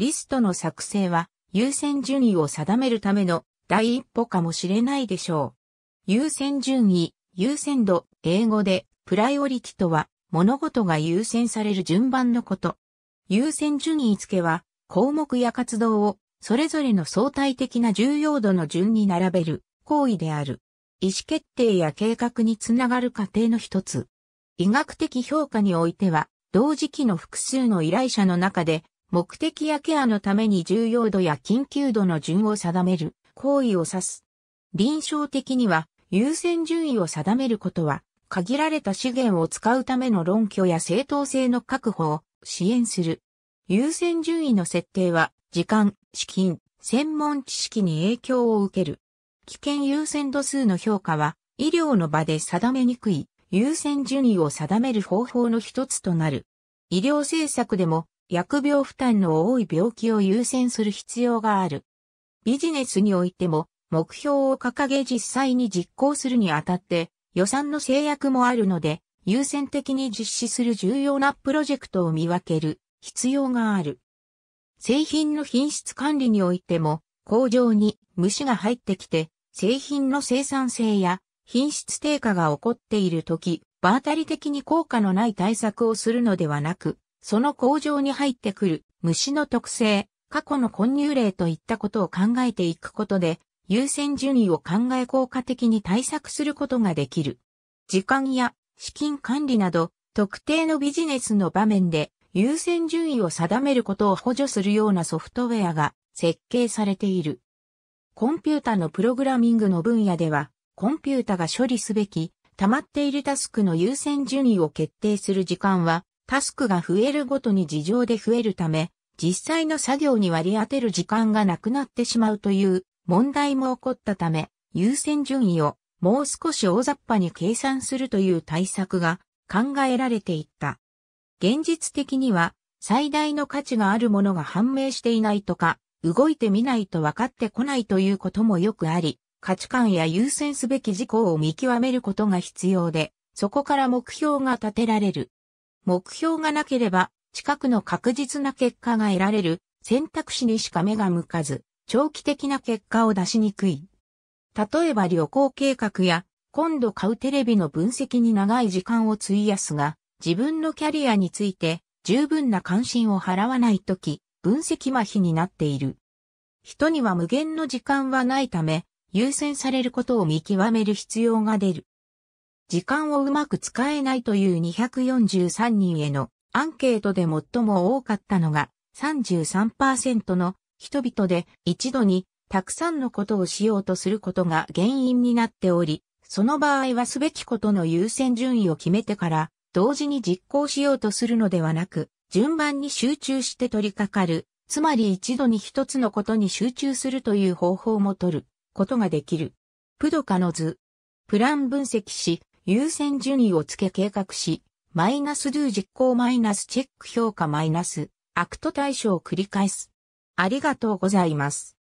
リストの作成は優先順位を定めるための第一歩かもしれないでしょう。優先順位、優先度、英語でプライオリティとは物事が優先される順番のこと。優先順位付けは項目や活動をそれぞれの相対的な重要度の順に並べる行為である。意思決定や計画につながる過程の一つ。医学的評価においては、同時期の複数の依頼者の中で目的やケアのために重要度や緊急度の順を定める行為を指す。臨床的には優先順位を定めることは限られた資源を使うための論拠や正当性の確保を支援する。優先順位の設定は時間、資金、専門知識に影響を受ける。危険優先度数の評価は医療の場で定めにくい優先順位を定める方法の一つとなる。医療政策でも薬病負担の多い病気を優先する必要がある。ビジネスにおいても目標を掲げ実際に実行するにあたって予算の制約もあるので優先的に実施する重要なプロジェクトを見分ける必要がある。製品の品質管理においても工場に虫が入ってきて製品の生産性や品質低下が起こっているとき、場当たり的に効果のない対策をするのではなく、その工場に入ってくる虫の特性、過去の混入例といったことを考えていくことで、優先順位を考え効果的に対策することができる。時間や資金管理など、特定のビジネスの場面で優先順位を定めることを補助するようなソフトウェアが設計されている。コンピュータのプログラミングの分野では、コンピュータが処理すべき、溜まっているタスクの優先順位を決定する時間は、タスクが増えるごとに事情で増えるため、実際の作業に割り当てる時間がなくなってしまうという問題も起こったため、優先順位をもう少し大雑把に計算するという対策が考えられていった。現実的には最大の価値があるものが判明していないとか、動いてみないと分かってこないということもよくあり、価値観や優先すべき事項を見極めることが必要で、そこから目標が立てられる。目標がなければ、近くの確実な結果が得られる選択肢にしか目が向かず、長期的な結果を出しにくい。例えば旅行計画や、今度買うテレビの分析に長い時間を費やすが、自分のキャリアについて十分な関心を払わないとき、分析麻痺になっている。人には無限の時間はないため、優先されることを見極める必要が出る。時間をうまく使えないという243人へのアンケートで最も多かったのが33%の人々で一度にたくさんのことをしようとすることが原因になっており、その場合はすべきことの優先順位を決めてから同時に実行しようとするのではなく、順番に集中して取り掛かる、つまり一度に一つのことに集中するという方法も取ることができる。プドカの図。プラン分析し、優先順位をつけ計画し、マイナスドゥ実行マイナスチェック評価マイナス、アクト対象を繰り返す。ありがとうございます。